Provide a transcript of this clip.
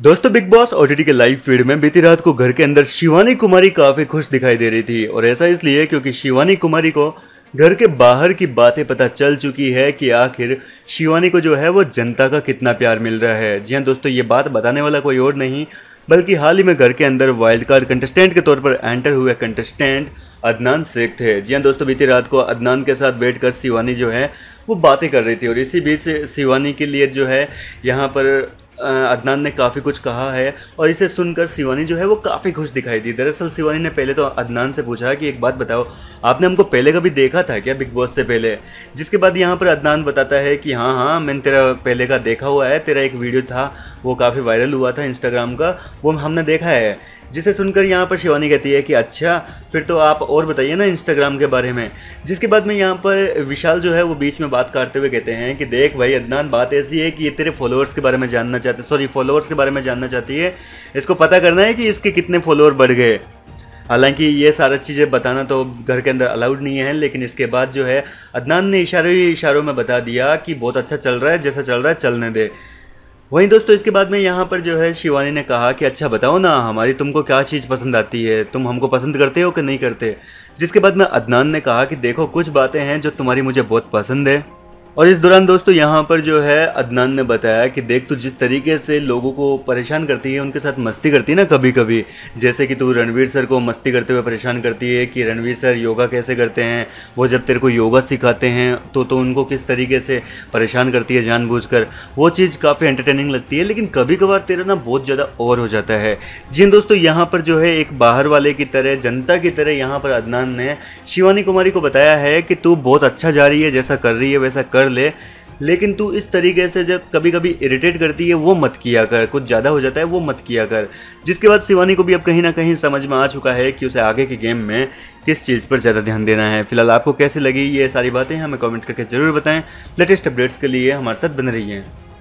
दोस्तों बिग बॉस ओटीटी के live feed में बीती रात को घर के अंदर शिवानी कुमारी काफी खुश दिखाई दे रही थी और ऐसा इसलिए क्योंकि शिवानी कुमारी को घर के बाहर की बातें पता चल चुकी है कि आखिर शिवानी को जो है वो जनता का कितना प्यार मिल रहा है जी हाँ दोस्तों ये बात बताने वाला कोई और नहीं बल्कि हाल ही में घर के अंदर वाइल्ड कार्ड कंटेस्टेंट के तौर पर एंटर हुए कंटेस्टेंट अदनान शेख थे जी हाँ दोस्तों बीती रात को अदनान के साथ बैठकर शिवानी जो है वो बातें कर रही थी और इसी बीच शिवानी के लिए जो है यहाँ पर अदनान ने काफ़ी कुछ कहा है और इसे सुनकर शिवानी जो है वो काफ़ी खुश दिखाई दी दरअसल शिवानी ने पहले तो अदनान से पूछा कि एक बात बताओ आपने हमको पहले कभी देखा था क्या बिग बॉस से पहले जिसके बाद यहाँ पर अदनान बताता है कि हाँ हाँ मैंने तेरा पहले का देखा हुआ है तेरा एक वीडियो था वो काफ़ी वायरल हुआ था इंस्टाग्राम का वो हमने देखा है जिसे सुनकर यहाँ पर शिवानी कहती है कि अच्छा फिर तो आप और बताइए ना इंस्टाग्राम के बारे में जिसके बाद में यहाँ पर विशाल जो है वो बीच में बात करते हुए कहते हैं कि देख भाई अदनान बात ऐसी है कि ये तेरे फॉलोअर्स के बारे में जानना चाहते सॉरी फॉलोअर्स के बारे में जानना चाहती है इसको पता करना है कि इसके कितने फॉलोअर बढ़ गए हालांकि ये सारा चीज़ें बताना तो घर के अंदर अलाउड नहीं है लेकिन इसके बाद जो है अदनान ने इशारों ही इशारों में बता दिया कि बहुत अच्छा चल रहा है जैसा चल रहा है चलने दे वहीं दोस्तों इसके बाद में यहाँ पर जो है शिवानी ने कहा कि अच्छा बताओ ना हमारी तुमको क्या चीज़ पसंद आती है तुम हमको पसंद करते हो कि नहीं करते जिसके बाद में अदनान ने कहा कि देखो कुछ बातें हैं जो तुम्हारी मुझे बहुत पसंद है और इस दौरान दोस्तों यहाँ पर जो है अदनान ने बताया कि देख तू जिस तरीके से लोगों को परेशान करती है उनके साथ मस्ती करती है ना कभी कभी जैसे कि तू रणवीर सर को मस्ती करते हुए परेशान करती है कि रणवीर सर योगा कैसे करते हैं वो जब तेरे को योगा सिखाते हैं तो तो उनको किस तरीके से परेशान करती है कर वो चीज़ काफ़ी एंटरटेनिंग लगती है लेकिन कभी कभार तेरा ना बहुत ज़्यादा ओवर हो जाता है जी हाँ दोस्तों यहाँ पर जो है एक बाहर वाले की तरह जनता की तरह यहाँ पर अदनान ने शिवानी कुमारी को बताया है कि तू बहुत अच्छा जा रही है जैसा कर रही है वैसा कर कर ले लेकिन तू इस तरीके से जब कभी कभी इरिटेट करती है वो मत किया कर कुछ ज़्यादा हो जाता है वो मत किया कर जिसके बाद शिवानी को भी अब कहीं ना कहीं समझ में आ चुका है कि उसे आगे के गेम में किस चीज़ पर ज़्यादा ध्यान देना है फिलहाल आपको कैसे लगी ये सारी बातें हमें कमेंट करके ज़रूर बताएं लेटेस्ट अपडेट्स के लिए हमारे साथ बन रही हैं